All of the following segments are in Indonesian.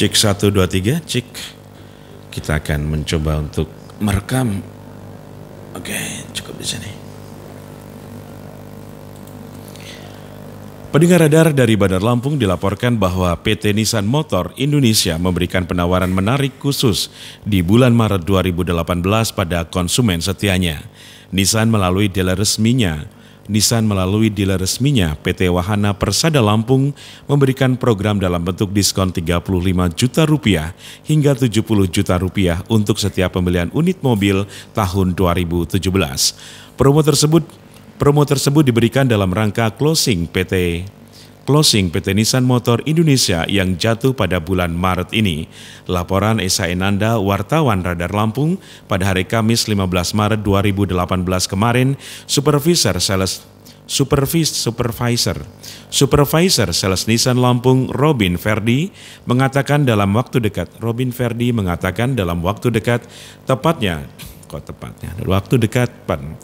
Cik 1, 2, 3, cik. Kita akan mencoba untuk merekam. Oke, cukup di sini. Pendengar radar dari Bandar Lampung dilaporkan bahwa PT Nissan Motor Indonesia memberikan penawaran menarik khusus di bulan Maret 2018 pada konsumen setianya. Nissan melalui dealer resminya Nissan melalui dealer resminya PT Wahana Persada Lampung memberikan program dalam bentuk diskon 35 juta rupiah hingga 70 juta rupiah untuk setiap pembelian unit mobil tahun 2017. Promo tersebut promo tersebut diberikan dalam rangka closing PT closing PT Nissan Motor Indonesia yang jatuh pada bulan Maret ini. Laporan Esa Enanda, wartawan Radar Lampung, pada hari Kamis 15 Maret 2018 kemarin, Supervisor Sales Supervis Supervisor. Supervisor Sales Nissan Lampung Robin Verdi mengatakan dalam waktu dekat, Robin Verdi mengatakan dalam waktu dekat, tepatnya, kok tepatnya, waktu dekat, pan,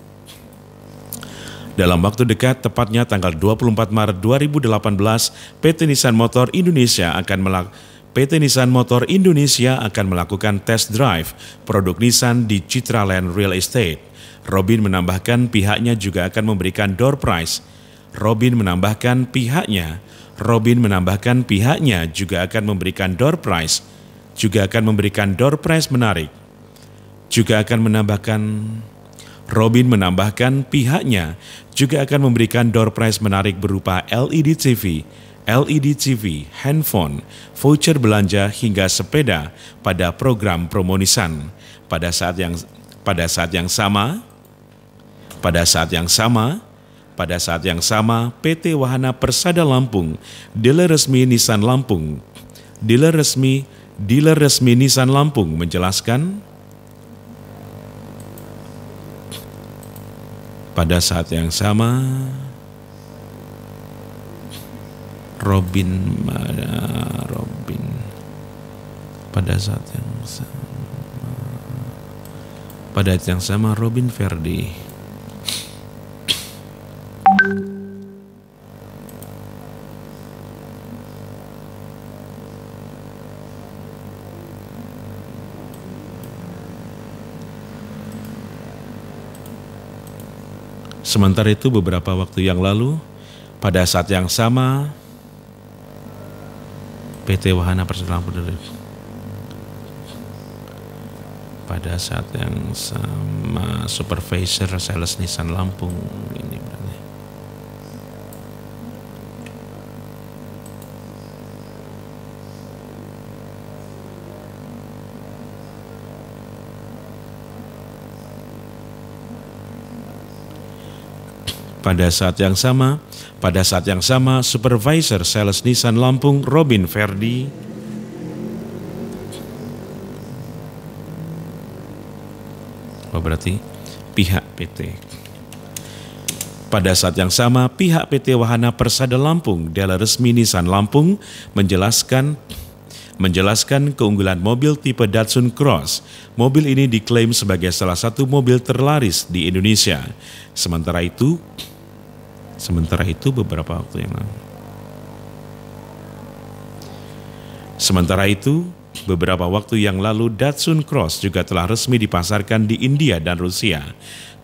dalam waktu dekat, tepatnya tanggal 24 Maret 2018, PT Nissan Motor Indonesia akan melakukan PT Nissan Motor Indonesia akan melakukan test drive produk Nissan di Citraland Real Estate. Robin menambahkan pihaknya juga akan memberikan door prize. Robin menambahkan pihaknya, Robin menambahkan pihaknya juga akan memberikan door prize, juga akan memberikan door prize menarik. Juga akan menambahkan Robin menambahkan pihaknya juga akan memberikan door prize menarik berupa LED TV LED TV, handphone, voucher belanja hingga sepeda pada program Promonisan. Pada saat yang pada saat yang sama, pada saat yang sama, pada saat yang sama PT Wahana Persada Lampung, dealer resmi Nissan Lampung, dealer resmi dealer resmi Nissan Lampung menjelaskan pada saat yang sama Robin Robin pada saat yang sama pada saat yang sama Robin Verdi Sementara itu beberapa waktu yang lalu pada saat yang sama PT Wahana Persatuan Peduli pada saat yang sama supervisor sales Nissan Lampung ini pada saat yang sama, pada saat yang sama Supervisor Sales Nissan Lampung Robin Ferdi. Oh berarti pihak PT pada saat yang sama, pihak PT Wahana Persada Lampung, dealer resmi Nissan Lampung, menjelaskan menjelaskan keunggulan mobil tipe Datsun Cross. Mobil ini diklaim sebagai salah satu mobil terlaris di Indonesia. Sementara itu, Sementara itu beberapa waktu yang lalu. Sementara itu, beberapa waktu yang lalu Datsun Cross juga telah resmi dipasarkan di India dan Rusia.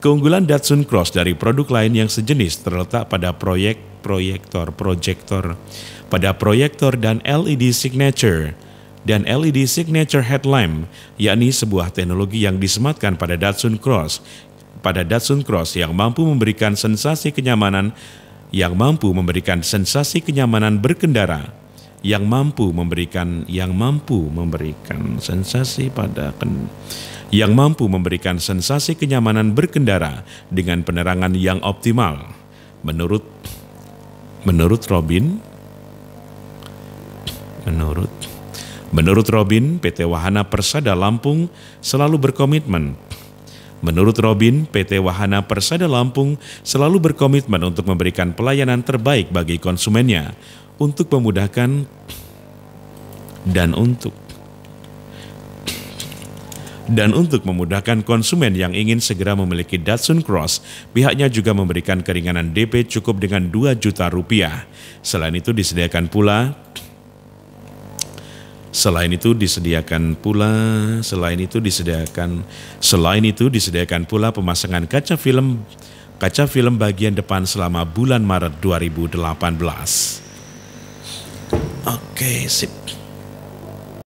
Keunggulan Datsun Cross dari produk lain yang sejenis terletak pada proyek proyektor, proyektor, pada proyektor dan LED signature dan LED signature headlamp, yakni sebuah teknologi yang disematkan pada Datsun Cross pada Datsun Cross yang mampu memberikan sensasi kenyamanan, yang mampu memberikan sensasi kenyamanan berkendara, yang mampu memberikan, yang mampu memberikan sensasi pada ken, yang mampu memberikan sensasi kenyamanan berkendara dengan penerangan yang optimal. Menurut menurut Robin, menurut Menurut Robin, PT Wahana Persada Lampung selalu berkomitmen Menurut Robin, PT Wahana Persada Lampung selalu berkomitmen untuk memberikan pelayanan terbaik bagi konsumennya untuk memudahkan dan untuk dan untuk memudahkan konsumen yang ingin segera memiliki Datsun Cross, pihaknya juga memberikan keringanan DP cukup dengan 2 juta rupiah. Selain itu disediakan pula Selain itu disediakan pula, selain itu disediakan, selain itu disediakan pula pemasangan kaca film, kaca film bagian depan selama bulan Maret 2018. Oke, sip.